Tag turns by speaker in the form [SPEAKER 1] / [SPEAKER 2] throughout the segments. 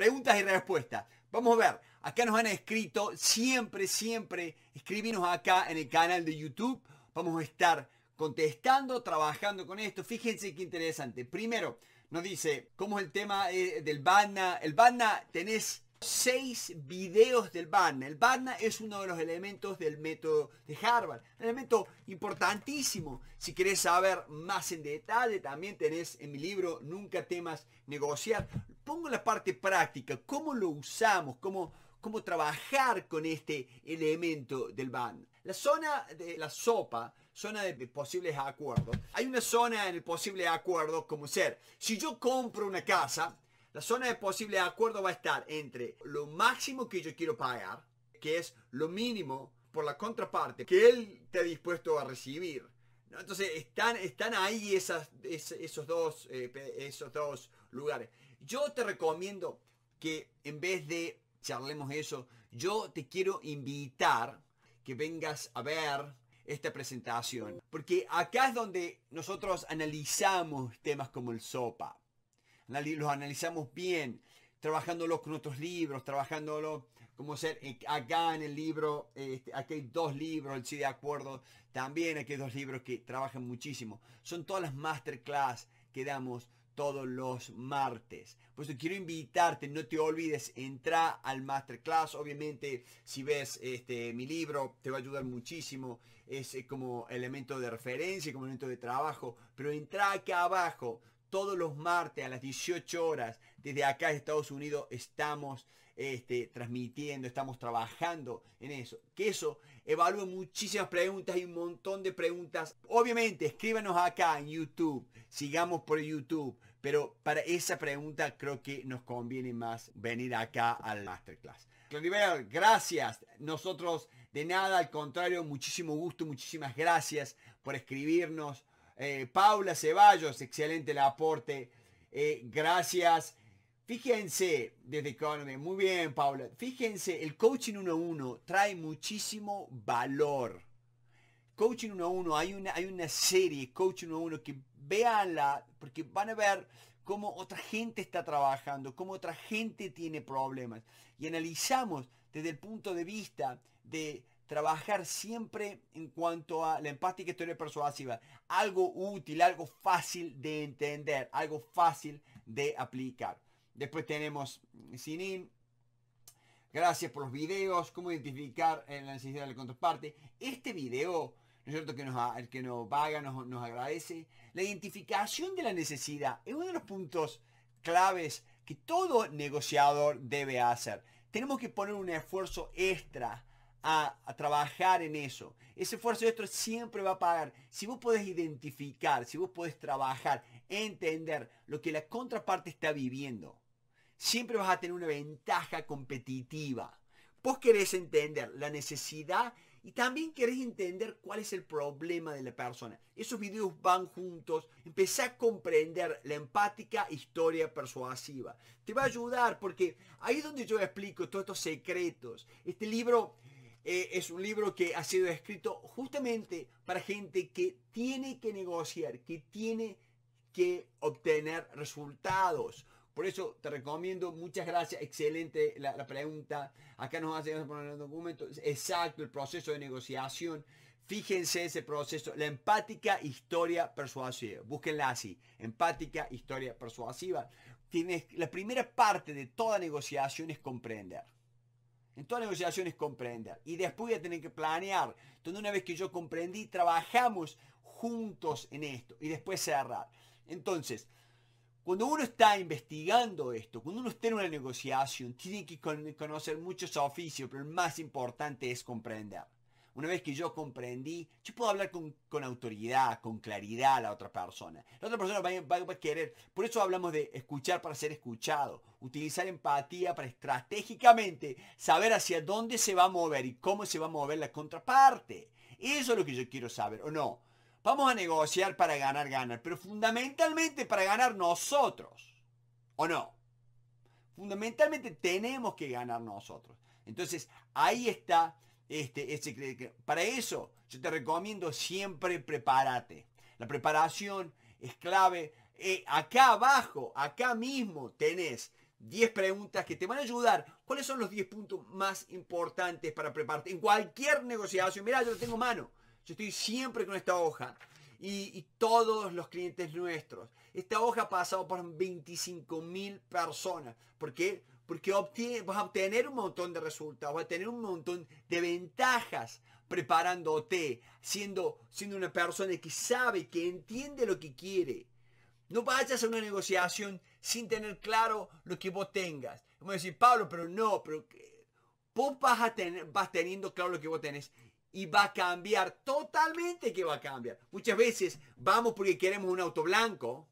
[SPEAKER 1] Preguntas y respuestas. Vamos a ver, acá nos han escrito, siempre, siempre, escribinos acá en el canal de YouTube. Vamos a estar contestando, trabajando con esto. Fíjense qué interesante. Primero, nos dice, ¿cómo es el tema eh, del BANA? El BANA, tenés seis videos del Banner. El BANA es uno de los elementos del método de Harvard. Un elemento importantísimo. Si querés saber más en detalle, también tenés en mi libro Nunca temas negociar pongo la parte práctica, cómo lo usamos, cómo, cómo trabajar con este elemento del BAN. La zona de la sopa, zona de posibles acuerdos. Hay una zona en el posible acuerdo como ser, si yo compro una casa, la zona de posible acuerdo va a estar entre lo máximo que yo quiero pagar, que es lo mínimo por la contraparte que él está dispuesto a recibir. Entonces están, están ahí esas, esos, dos, eh, esos dos lugares. Yo te recomiendo que en vez de charlemos eso, yo te quiero invitar que vengas a ver esta presentación. Porque acá es donde nosotros analizamos temas como el sopa. Los analizamos bien, trabajándolo con otros libros, trabajándolo como ser eh, acá en el libro, este, aquí hay dos libros, el sí de acuerdo, también aquí hay dos libros que trabajan muchísimo. Son todas las masterclass que damos todos los martes. Pues eso quiero invitarte, no te olvides, entra al masterclass. Obviamente, si ves este, mi libro, te va a ayudar muchísimo. Es eh, como elemento de referencia, como elemento de trabajo. Pero entra acá abajo. Todos los martes a las 18 horas, desde acá de Estados Unidos, estamos este, transmitiendo, estamos trabajando en eso. Que eso Evalúen muchísimas preguntas y un montón de preguntas. Obviamente, escríbanos acá en YouTube. Sigamos por YouTube. Pero para esa pregunta creo que nos conviene más venir acá al masterclass. Claudio gracias. Nosotros, de nada, al contrario, muchísimo gusto, muchísimas gracias por escribirnos. Eh, Paula Ceballos, excelente el aporte. Eh, gracias. Fíjense desde Economy, muy bien Paula, fíjense, el coaching 1-1 trae muchísimo valor. Coaching 1-1, hay una, hay una serie, Coaching 1-1, que veanla, porque van a ver cómo otra gente está trabajando, cómo otra gente tiene problemas. Y analizamos desde el punto de vista de trabajar siempre en cuanto a la empática historia persuasiva. Algo útil, algo fácil de entender, algo fácil de aplicar. Después tenemos sinín. Gracias por los videos. Cómo identificar la necesidad de la contraparte. Este video, ¿no es cierto? Que nos, el que nos paga, nos, agradece. La identificación de la necesidad es uno de los puntos claves que todo negociador debe hacer. Tenemos que poner un esfuerzo extra a, trabajar en eso. Ese esfuerzo extra siempre va a pagar. Si vos podés identificar, si vos podés trabajar, entender lo que la contraparte está viviendo, siempre vas a tener una ventaja competitiva. Vos querés entender la necesidad y también querés entender cuál es el problema de la persona. Esos videos van juntos. Empezá a comprender la empática historia persuasiva. Te va a ayudar porque ahí es donde yo explico todos estos secretos. Este libro eh, es un libro que ha sido escrito justamente para gente que tiene que negociar, que tiene que obtener resultados. Por eso te recomiendo, muchas gracias, excelente la, pregunta. Acá nos a poner el documento. Exacto, el proceso de negociación. Fíjense ese proceso, la empática historia persuasiva. Búsquenla así, empática historia persuasiva. Tienes, la primera parte de toda negociación es comprender. En toda negociación es comprender. Y después voy a tener que planear. Entonces, una vez que yo comprendí, trabajamos juntos en esto. Y después cerrar. Entonces, cuando uno está investigando esto, cuando uno está en una negociación, tiene que conocer muchos oficios, pero el más importante es comprender. Una vez que yo comprendí, yo puedo hablar con, autoridad, con claridad a la otra persona. La otra persona va, a querer. Por eso hablamos de escuchar para ser escuchado, utilizar empatía para estratégicamente saber hacia dónde se va a mover y cómo se va a mover la contraparte. Eso es lo que yo quiero saber, ¿o no? Vamos a negociar para ganar, ganar, pero fundamentalmente para ganar nosotros, ¿o no? Fundamentalmente tenemos que ganar nosotros. Entonces, ahí está este, Para eso, yo te recomiendo siempre prepárate. La preparación es clave. Eh, acá abajo, acá mismo, tenés 10 preguntas que te van a ayudar. ¿Cuáles son los 10 puntos más importantes para prepararte? En cualquier negociación, Mirá, yo lo tengo mano. Yo estoy siempre con esta hoja. Y, todos los clientes nuestros. Esta hoja ha pasado por 25 mil personas. ¿Por qué? Porque vas a obtener un montón de resultados, vas a tener un montón de ventajas preparándote, siendo, siendo una persona que sabe, que entiende lo que quiere. No vayas a una negociación sin tener claro lo que vos tengas. Vamos a decir, Pablo, pero no, pero vos vas, a tener, vas teniendo claro lo que vos tenés y va a cambiar totalmente que va a cambiar. Muchas veces vamos porque queremos un auto blanco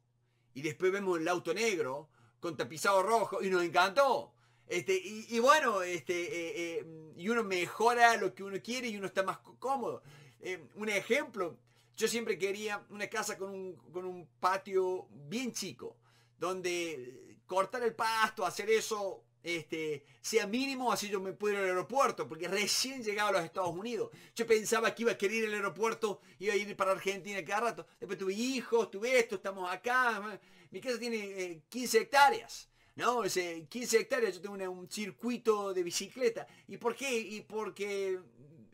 [SPEAKER 1] y después vemos el auto negro con tapizado rojo y nos encantó. Este, y, bueno, este, eh, eh, y uno mejora lo que uno quiere y uno está más cómodo. Eh, un ejemplo, yo siempre quería una casa con un, con un patio bien chico, donde cortar el pasto, hacer eso este, sea mínimo, así yo me puedo ir al aeropuerto, porque recién llegaba a los Estados Unidos. Yo pensaba que iba a querer ir al aeropuerto, iba a ir para Argentina cada rato. Después tuve hijos, tuve esto, estamos acá. Mi casa tiene 15 eh, hectáreas. No, 15 hectáreas, yo tengo un circuito de bicicleta. ¿Y por qué? Y porque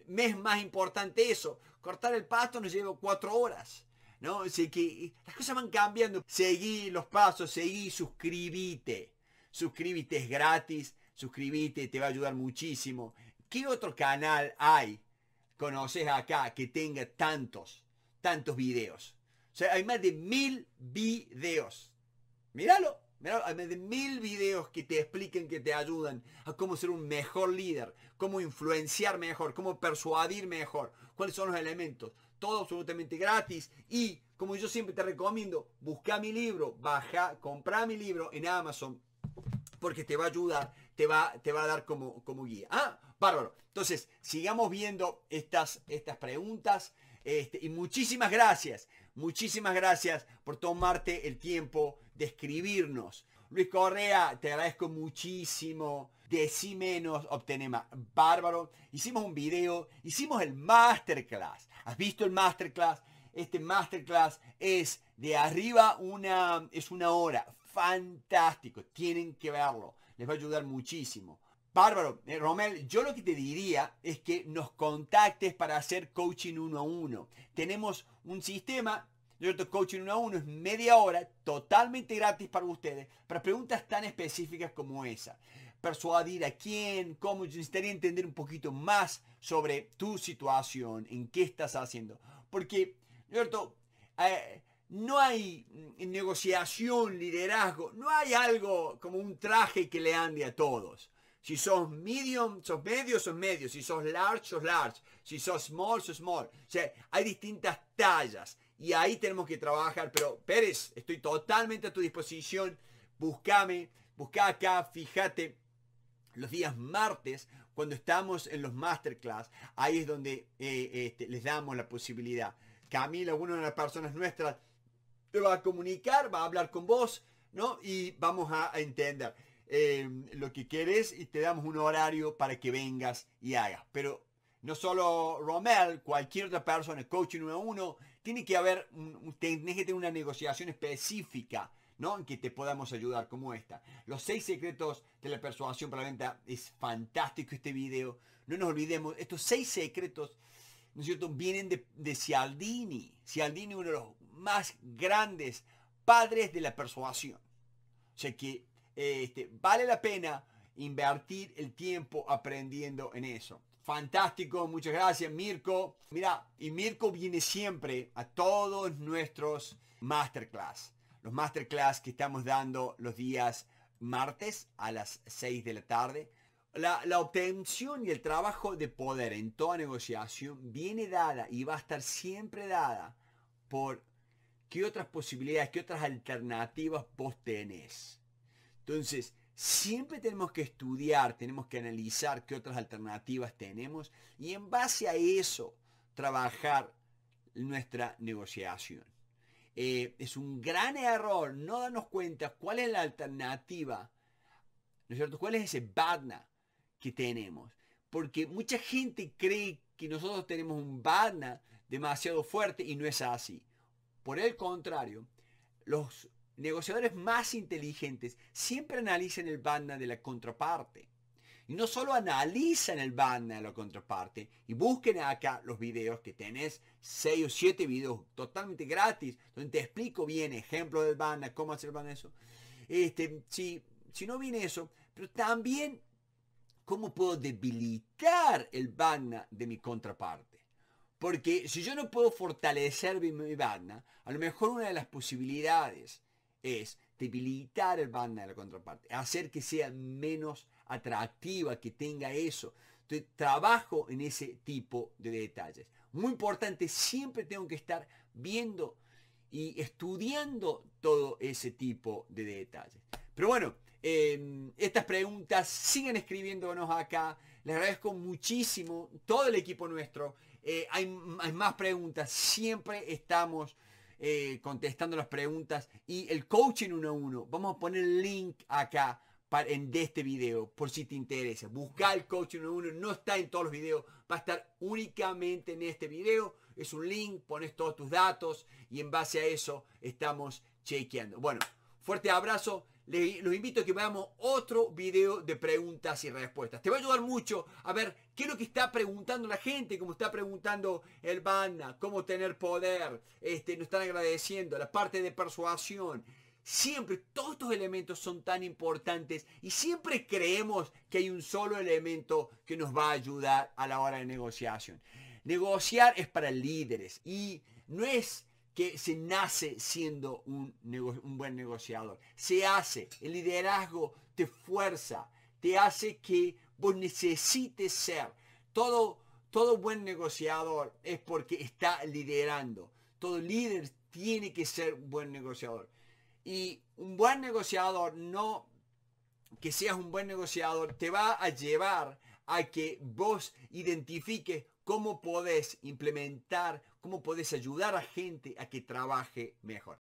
[SPEAKER 1] me es más importante eso. Cortar el pasto nos lleva cuatro horas. ¿No? Así que las cosas van cambiando. Seguí los pasos, seguí, suscribite. Suscríbete, es gratis. Suscríbete, te va a ayudar muchísimo. ¿Qué otro canal hay, conoces acá, que tenga tantos, tantos videos? O sea, hay más de mil videos. Míralo, hay más de mil videos que te expliquen, que te ayudan a cómo ser un mejor líder, cómo influenciar mejor, cómo persuadir mejor, cuáles son los elementos. Todo absolutamente gratis y como yo siempre te recomiendo, busca mi libro, baja, compra mi libro en Amazon, porque te va a ayudar, te va, te va a dar como, como guía. Ah, bárbaro. Entonces, sigamos viendo estas, estas preguntas. Este, y muchísimas gracias, muchísimas gracias por tomarte el tiempo de escribirnos. Luis Correa, te agradezco muchísimo. Decí menos, obtenemos. Bárbaro. Hicimos un video, hicimos el masterclass. ¿Has visto el masterclass? Este masterclass es de arriba una, es una hora fantástico. Tienen que verlo. Les va a ayudar muchísimo. Bárbaro, eh, Romel, yo lo que te diría es que nos contactes para hacer coaching uno a uno. Tenemos un sistema, nuestro coaching uno a uno es media hora, totalmente gratis para ustedes, para preguntas tan específicas como esa. Persuadir a quién, cómo, necesitaría entender un poquito más sobre tu situación, en qué estás haciendo. Porque, ¿cierto? no hay negociación, liderazgo, no hay algo como un traje que le ande a todos. Si sos medium, sos medio, sos medio. Si sos large, sos large. Si sos small, sos small. O sea, hay distintas tallas y ahí tenemos que trabajar. Pero Pérez, estoy totalmente a tu disposición. Búscame, busca acá, fíjate. Los días martes, cuando estamos en los masterclass, ahí es donde eh, este, les damos la posibilidad. Camila, una de las personas nuestras, te va a comunicar, va a hablar con vos, ¿no? Y vamos a, entender em, lo que quieres y te damos un horario para que vengas y hagas. Pero no solo Romel, cualquier otra persona, coaching uno uno, tiene que haber, tienes que tener una negociación específica, ¿no? En que te podamos ayudar como esta. Los seis secretos de la persuasión para la venta, es fantástico este video. No nos olvidemos, estos seis secretos, ¿no es cierto?, vienen de, de Cialdini. Cialdini, uno de los más grandes padres de la persuasión. O sea que eh, este, vale la pena invertir el tiempo aprendiendo en eso. Fantástico, muchas gracias Mirko. Mira, y Mirko viene siempre a todos nuestros masterclass. Los masterclass que estamos dando los días martes a las 6 de la tarde. La, la, obtención y el trabajo de poder en toda negociación viene dada y va a estar siempre dada por ¿Qué otras posibilidades, qué otras alternativas vos tenés? Entonces, siempre tenemos que estudiar, tenemos que analizar qué otras alternativas tenemos y en base a eso trabajar nuestra negociación. Eh, es un gran error no darnos cuenta cuál es la alternativa, ¿no es cierto? ¿Cuál es ese badna que tenemos? Porque mucha gente cree que nosotros tenemos un badna demasiado fuerte y no es así. Por el contrario, los negociadores más inteligentes siempre analizan el banda de la contraparte. Y no solo analizan el banda de la contraparte, y busquen acá los videos que tenés, 6 o 7 videos totalmente gratis, donde te explico bien ejemplos del banda, cómo hacer banda eso. Este, si, si no viene eso, pero también cómo puedo debilitar el banda de mi contraparte. Porque si yo no puedo fortalecer mi, banda, a lo mejor una de las posibilidades es debilitar el banda de la contraparte, hacer que sea menos atractiva, que tenga eso. Entonces, trabajo en ese tipo de detalles. Muy importante, siempre tengo que estar viendo y estudiando todo ese tipo de detalles. Pero bueno, em, estas preguntas siguen escribiéndonos acá. Les agradezco muchísimo todo el equipo nuestro eh, hay, más preguntas. Siempre estamos eh, contestando las preguntas. Y el coaching uno a uno. Vamos a poner el link acá para, en, de este video por si te interesa. buscar el coaching uno a uno. No está en todos los videos. Va a estar únicamente en este video. Es un link. Pones todos tus datos. Y en base a eso estamos chequeando. Bueno, fuerte abrazo. Les, los invito a que veamos otro video de preguntas y respuestas. Te va a ayudar mucho a ver ¿Qué es lo que está preguntando la gente? Como está preguntando el banda, cómo tener poder, este, nos están agradeciendo, la parte de persuasión. Siempre todos estos elementos son tan importantes y siempre creemos que hay un solo elemento que nos va a ayudar a la hora de negociación. Negociar es para líderes y no es que se nace siendo un, un, buen negociador. Se hace. El liderazgo te fuerza, te hace que vos necesites ser. Todo, todo buen negociador es porque está liderando. Todo líder tiene que ser buen negociador. Y un buen negociador, no que seas un buen negociador, te va a llevar a que vos identifiques cómo podés implementar, cómo podés ayudar a gente a que trabaje mejor.